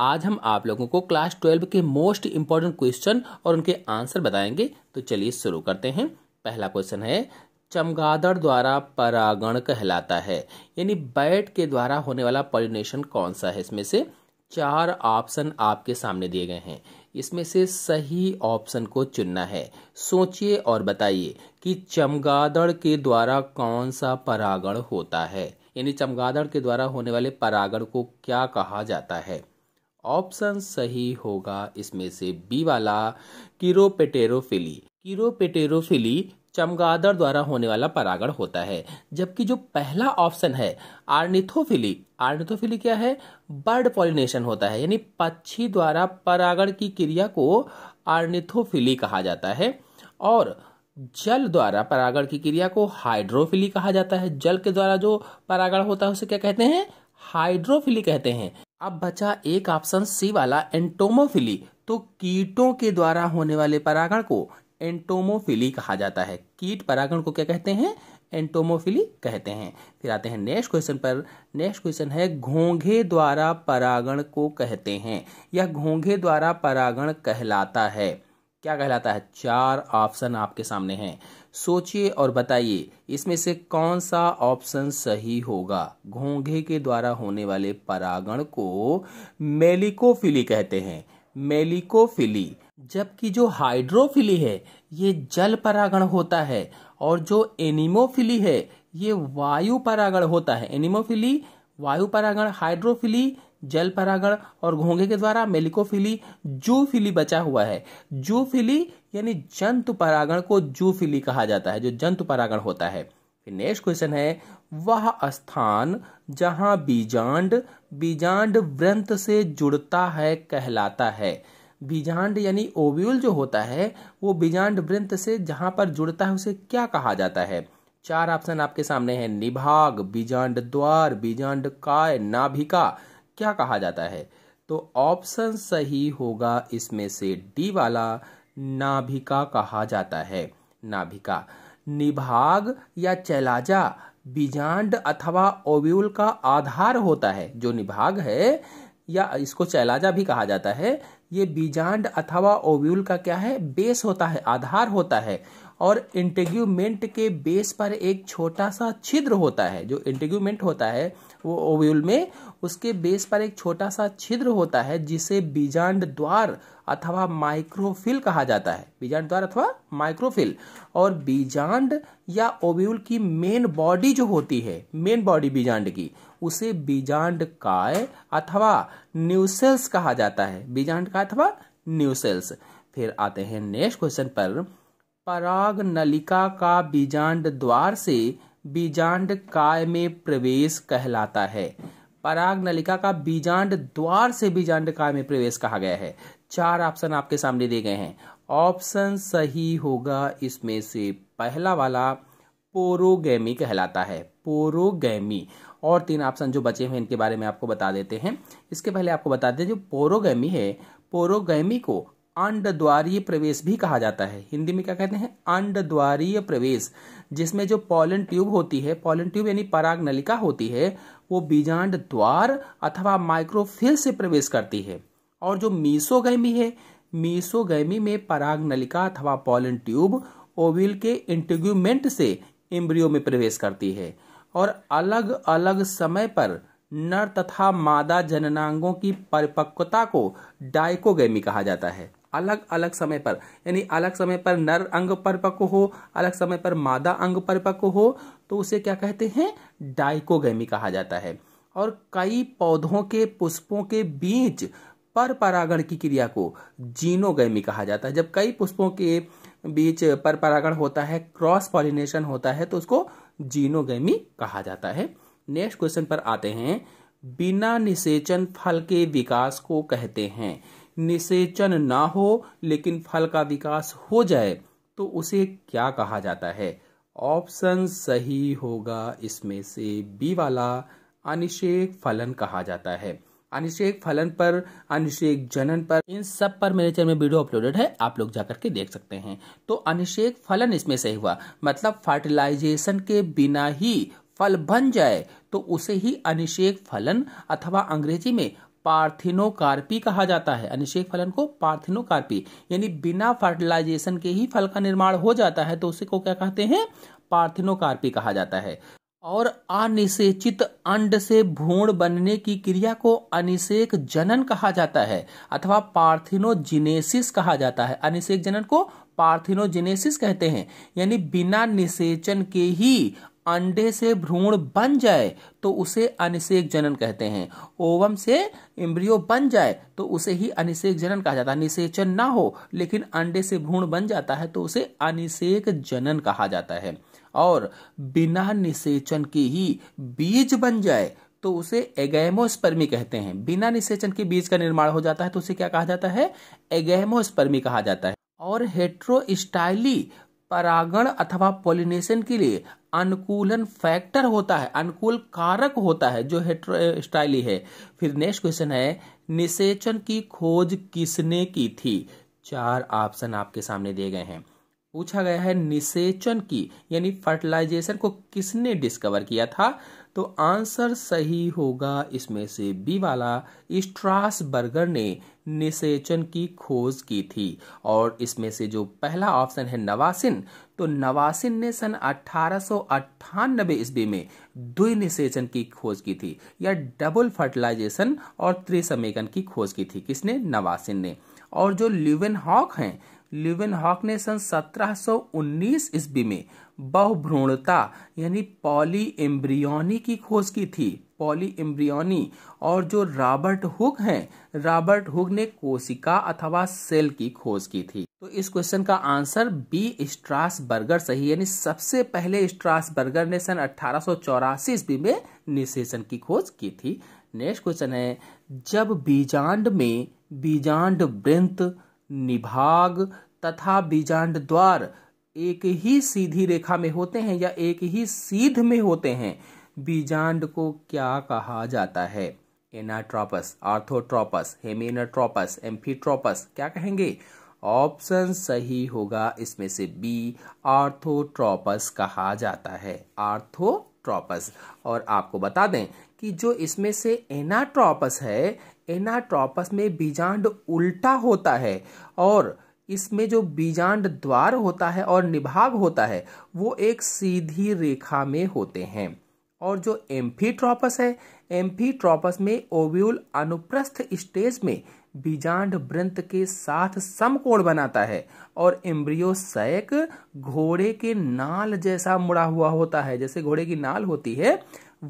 आज हम आप लोगों को क्लास ट्वेल्व के मोस्ट इंपॉर्टेंट क्वेश्चन और उनके आंसर बताएंगे तो चलिए शुरू करते हैं पहला क्वेश्चन है चमगादड़ द्वारा परागण कहलाता है यानी बैट के द्वारा होने वाला पॉलिनेशन कौन सा है इसमें से चार ऑप्शन आपके सामने दिए गए हैं इसमें से सही ऑप्शन को चुनना है सोचिए और बताइए कि चमगादड़ के द्वारा कौन सा परागण होता है यानी चमगादड़ के द्वारा होने वाले परागण को क्या कहा जाता है ऑप्शन सही होगा इसमें से बी वाला कीरोपेटेरोफिली कीरोपेटेरोफिली चमगादड़ द्वारा होने वाला परागण होता है जबकि जो पहला ऑप्शन है आर्निथोफिली आर्निथोफिली क्या है बर्ड पॉलिनेशन होता है यानी पक्षी द्वारा परागण की क्रिया को आर्निथोफिली कहा जाता है और जल द्वारा परागण की क्रिया को हाइड्रोफिली कहा जाता है जल के द्वारा जो परागण होता है उसे क्या कहते हैं हाइड्रोफिली कहते हैं अब बचा एक ऑप्शन सी वाला एंटोमोफिली तो कीटों के द्वारा होने वाले परागण को एंटोमोफिली कहा जाता है कीट परागण को क्या कहते हैं एंटोमोफिली कहते हैं फिर आते हैं नेक्स्ट क्वेश्चन पर नेक्स्ट क्वेश्चन है घोंघे द्वारा परागण को कहते हैं या घोंघे द्वारा परागण कहलाता है क्या कहलाता है चार ऑप्शन आपके सामने हैं सोचिए और बताइए इसमें से कौन सा ऑप्शन सही होगा घोंघे के द्वारा होने वाले परागण को मेलिकोफिली कहते हैं मेलिकोफिली जबकि जो हाइड्रोफिली है ये जल परागण होता है और जो एनिमोफिली है ये वायु परागण होता है एनिमोफिली वायु परागण हाइड्रोफिली जल परागण और घोंगे के द्वारा मेलिकोफिली जूफिली बचा हुआ है जूफिली यानी जंतु परागण को जूफिली कहा जाता है जो जंतु परागण होता है फिर नेक्स्ट क्वेश्चन है वह स्थान जहां बीजांड बीजांड व्रंथ से जुड़ता है कहलाता है बीजांड यानी ओव्यूल जो होता है वो बीजांड व्रंथ से जहां पर जुड़ता है उसे क्या कहा जाता है चार ऑप्शन आपके सामने है निभाग बीजांड द्वार बीजांड काय नाभिका क्या कहा जाता है तो ऑप्शन सही होगा इसमें से डी वाला नाभिका कहा जाता है नाभिका निभाग या चैलाजा बीजांड अथवा ओव्यूल का आधार होता है जो निभाग है या इसको चैलाजा भी कहा जाता है ये बीजांड अथवा ओव्यूल का क्या है बेस होता है आधार होता है और इंटेग्यूमेंट के बेस पर एक छोटा सा छिद्र होता है जो इंटेग्यूमेंट होता है वो ओव्यूल में उसके बेस पर एक छोटा सा छिद्र होता है जिसे बीजांड द्वार अथवा माइक्रोफिल कहा जाता है बीजांड द्वार अथवा माइक्रोफिल और बीजांड या ओव्यूल की मेन बॉडी जो होती है मेन बॉडी बीजांड की उसे बीजांड काय अथवा न्यूसेल्स कहा जाता है बीजांड का अथवा न्यूसेल्स फिर आते हैं नेक्स्ट क्वेश्चन पर पराग नलिका का बीजांड द्वार से बीजांड काय में प्रवेश कहलाता है पराग नलिका का बीजांड द्वार से बीजांड काय में प्रवेश कहा गया है चार ऑप्शन आपके सामने दिए गए हैं ऑप्शन सही होगा इसमें से पहला वाला पोरोगैमी कहलाता है पोरोगैमी और तीन ऑप्शन जो बचे हुए इनके बारे में आपको बता देते हैं इसके पहले आपको बता दें जो पोरोगैमी है पोरोगैमी को अंडद्वारीय प्रवेश भी कहा जाता है हिंदी में क्या कहते हैं अंडद्वारीय प्रवेश जिसमें जो पॉलन ट्यूब होती है पॉलन ट्यूब यानी पराग नलिका होती है वो बीजांड द्वार अथवा माइक्रोफिल से प्रवेश करती है और जो मीसोगैमी है मीसोगैमी में पराग नलिका अथवा पॉलन ट्यूब ओविल के इंटिग्यूमेंट से इम्ब्रियो में प्रवेश करती है और अलग अलग समय पर नर तथा मादा जननांगों की परिपक्वता को डाइकोगेमी कहा जाता है अलग अलग समय पर यानी अलग समय पर नर अंग परिपक्व हो अलग समय पर मादा अंग परिपक्व हो तो उसे क्या कहते हैं डाइकोगेमी कहा जाता है और कई पौधों के पुष्पों के बीच पर परागण की क्रिया को जीनोगैमी कहा जाता है जब कई पुष्पों के बीच पर परागण होता है क्रॉस पॉलिनेशन होता है तो उसको जीनोगैमी कहा जाता है नेक्स्ट क्वेश्चन पर आते हैं बिना निषेचन फल के विकास को कहते हैं निषेचन ना हो लेकिन फल का विकास हो जाए तो उसे क्या कहा जाता है ऑप्शन सही होगा इसमें से बी वाला अनिषेक फलन कहा जाता है अनिषेक फलन पर अनिषेक जनन पर इन सब पर मेरे चैनल में वीडियो अपलोडेड है आप लोग जाकर के देख सकते हैं तो अनिषेक फलन इसमें सही हुआ मतलब फर्टिलाइजेशन के बिना ही फल बन जाए तो उसे ही अनिषेक फलन अथवा अंग्रेजी में पार्थिनोकार्पी कहा जाता है अनिषेक फलन को पार्थिनोकार्पी यानी बिना फर्टिलाइजेशन के ही फल का निर्माण हो जाता है तो उसी को क्या कहते हैं पार्थिनोकार्पी कहा जाता है और अनिषेचित अंड से भ्रूण बनने की क्रिया को अनिषेक जनन कहा जाता है अथवा पार्थिनोजिनेसिस कहा जाता है अनिषेक जनन को पार्थिनोजिनेसिस कहते हैं यानी बिना निषेचन के ही अंडे से भ्रूण बन जाए तो उसे अनिषेक जनन कहते हैं ओवम से इम्ब्रियो बन जाए तो उसे ही अनिषेक जनन कहा जाता है निषेचन ना हो लेकिन अंडे से भ्रूण बन जाता है तो उसे अनिषेक जनन कहा जाता है और बिना निषेचन के ही बीज बन जाए तो उसे एगेमोस्पर्मी कहते हैं बिना निषेचन के बीज का निर्माण हो जाता है तो उसे क्या कहा जाता है एगेमोस्पर्मी कहा जाता है और हेट्रोस्टाइली परागण अथवा पोलिनेशन के लिए अनुकूलन फैक्टर होता है अनुकूल कारक होता है जो हेट्रोस्टाइली है फिर नेक्स्ट क्वेश्चन है निषेचन की खोज किसने की थी चार ऑप्शन आपके सामने दिए गए हैं पूछा गया है निषेचन की यानी फर्टिलाइजेशन को किसने डिस्कवर किया था तो आंसर सही होगा इसमें से बी वाला स्ट्रासबर्गर ने निषेचन की खोज की थी और इसमें से जो पहला ऑप्शन है नवासिन तो नवासिन ने सन अठारह ईस्वी में द्विनिषेचन की खोज की थी या डबल फर्टिलाइजेशन और त्रिसमेकन की खोज की थी किसने नवासिन ने और जो लिवेन हॉक है लिवेन हॉक ने सन 1719 ईस्वी में बहुभ्रूणता यानी पॉली एम्ब्रियोनी की खोज की थी पॉली एम्ब्रियोनी और जो रॉबर्ट हुक हैं रॉबर्ट हुक ने कोशिका अथवा सेल की खोज की थी तो इस क्वेश्चन का आंसर बी स्ट्रास बर्गर सही यानी सबसे पहले स्ट्रास बर्गर ने सन अठारह ईस्वी में निशेषण की खोज की थी नेक्स्ट क्वेश्चन है जब बीजांड में बीजांड वृंत निभाग तथा बीजांड द्वार एक ही सीधी रेखा में होते हैं या एक ही सीध में होते हैं बीजांड को क्या कहा जाता है एनाट्रॉपस आर्थोट्रॉपस हेमेनाट्रॉपस एम्फीट्रॉपस क्या कहेंगे ऑप्शन सही होगा इसमें से बी आर्थोट्रॉपस कहा जाता है आर्थोट्रॉपस और आपको बता दें कि जो इसमें से एनाट्रॉपस है एनाट्रॉपस में बीजांड उल्टा होता है और इसमें जो बीजांड द्वार होता है और निभाग होता है वो एक सीधी रेखा में होते हैं और जो एम्फीट्रोपस है एम्फीट्रोपस में ओव्यूल अनुप्रस्थ स्टेज में बीजांड ब्रंथ के साथ समकोण बनाता है और एम्ब्रियो सैक घोड़े के नाल जैसा मुड़ा हुआ होता है जैसे घोड़े की नाल होती है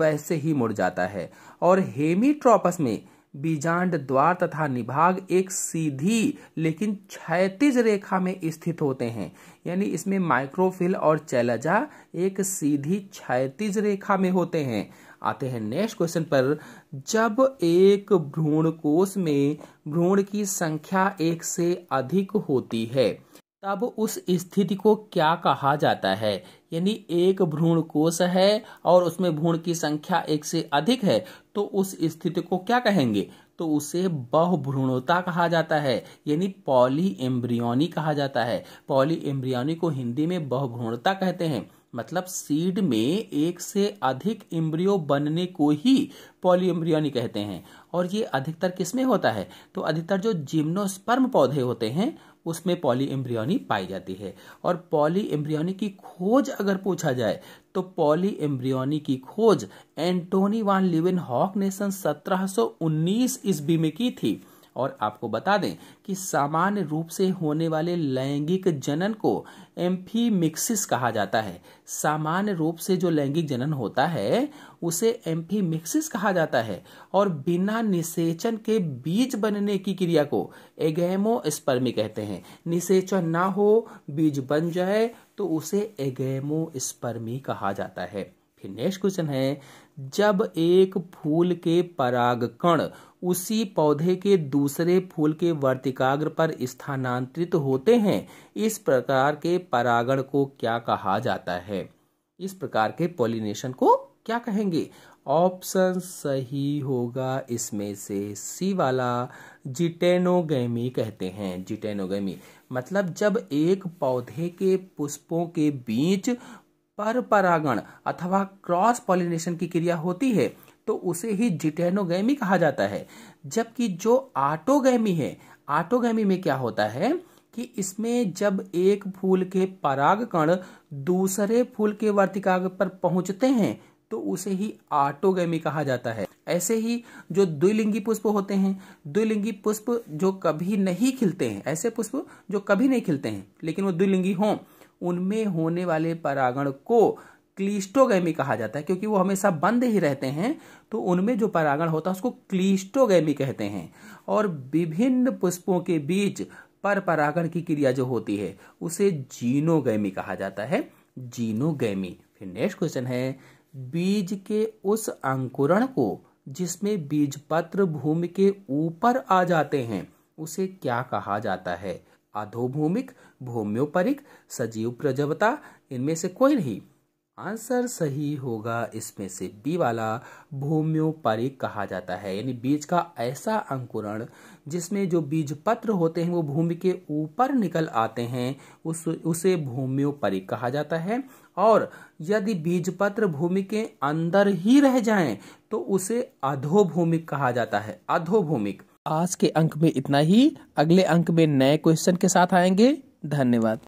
वैसे ही मुड़ जाता है और हेमीट्रोपस में बीजांड द्वार तथा निभाग एक सीधी लेकिन क्षैतिज रेखा में स्थित होते हैं यानी इसमें माइक्रोफिल और चैलजा एक सीधी क्षैतिज रेखा में होते हैं आते हैं नेक्स्ट क्वेश्चन पर जब एक भ्रूण कोष में भ्रूण की संख्या एक से अधिक होती है तब उस स्थिति को क्या कहा जाता है यानी एक भ्रूण कोष है और उसमें भ्रूण की संख्या एक से अधिक है तो उस स्थिति को क्या कहेंगे तो उसे बहुभ्रूणता कहा जाता है यानी पॉली एम्ब्रियोनी कहा जाता है पॉली एम्ब्रियोनी को हिंदी में बहुभ्रूणता कहते हैं मतलब सीड में एक से अधिक इम्ब्रियो बनने को ही पॉलीएम्ब्रियोनी कहते हैं और ये अधिकतर किसमें होता है तो अधिकतर जो जिम्नोस्पर्म पौधे होते हैं उसमें पॉली एम्ब्रियोनी पाई जाती है और पॉली एम्ब्रियोनी की खोज अगर पूछा जाए तो पॉली एम्ब्रियोनी की खोज एंटोनी वान लिविन हॉक ने सन सत्रह उन्नीस ईस्वी में की थी और आपको बता दें कि सामान्य रूप से होने वाले लैंगिक जनन को एम्फीमिक्सिस कहा जाता है सामान्य रूप से जो लैंगिक जनन होता है उसे एम्फीमिक्सिस कहा जाता है और बिना निषेचन के बीज बनने की क्रिया को स्पर्मी कहते हैं निषेचन ना हो बीज बन जाए तो उसे स्पर्मी कहा जाता है फिर नेक्स्ट क्वेश्चन है जब एक फूल के परागकण उसी पौधे के दूसरे फूल के वर्तिकाग्र पर स्थानांतरित होते हैं इस प्रकार के परागण को क्या कहा जाता है इस प्रकार के पॉलिनेशन को क्या कहेंगे ऑप्शन सही होगा इसमें से सी वाला जिटेनोगेमी कहते हैं जिटेनोगेमी मतलब जब एक पौधे के पुष्पों के बीच पर परागण अथवा क्रॉस पॉलिनेशन की क्रिया होती है तो उसे ही जिटेनोगैमी कहा जाता है जबकि जो आटोगैमी है आटोगैमी में क्या होता है कि इसमें जब एक फूल के पराग कण दूसरे फूल के वर्तिकाग पर पहुंचते हैं तो उसे ही आटोगैमी कहा जाता है ऐसे ही जो द्विलिंगी पुष्प होते हैं द्विलिंगी पुष्प जो कभी नहीं खिलते हैं ऐसे पुष्प जो कभी नहीं खिलते हैं लेकिन वो द्विलिंगी हों उनमें होने वाले परागण को क्लिस्टोगैमी कहा जाता है क्योंकि वो हमेशा बंद ही रहते हैं तो उनमें जो परागण होता है उसको क्लिस्टोगैमी कहते हैं और विभिन्न पुष्पों के बीच पर परागण की क्रिया जो होती है उसे जीनोगैमी कहा जाता है जीनोगैमी फिर नेक्स्ट क्वेश्चन है बीज के उस अंकुरण को जिसमें बीज पत्र भूमि के ऊपर आ जाते हैं उसे क्या कहा जाता है अधोभूमिक भूम्योपरिक सजीव प्रजवता इनमें से कोई नहीं आंसर सही होगा इसमें से बी वाला भूम्योपरिक कहा जाता है यानी बीज का ऐसा अंकुरण जिसमें जो बीज पत्र होते हैं वो भूमि के ऊपर निकल आते हैं उस उसे भूम्योपरिक कहा जाता है और यदि बीज पत्र भूमि के अंदर ही रह जाएं तो उसे अधोभूमिक कहा जाता है अधोभूमिक आज के अंक में इतना ही अगले अंक में नए क्वेश्चन के साथ आएंगे धन्यवाद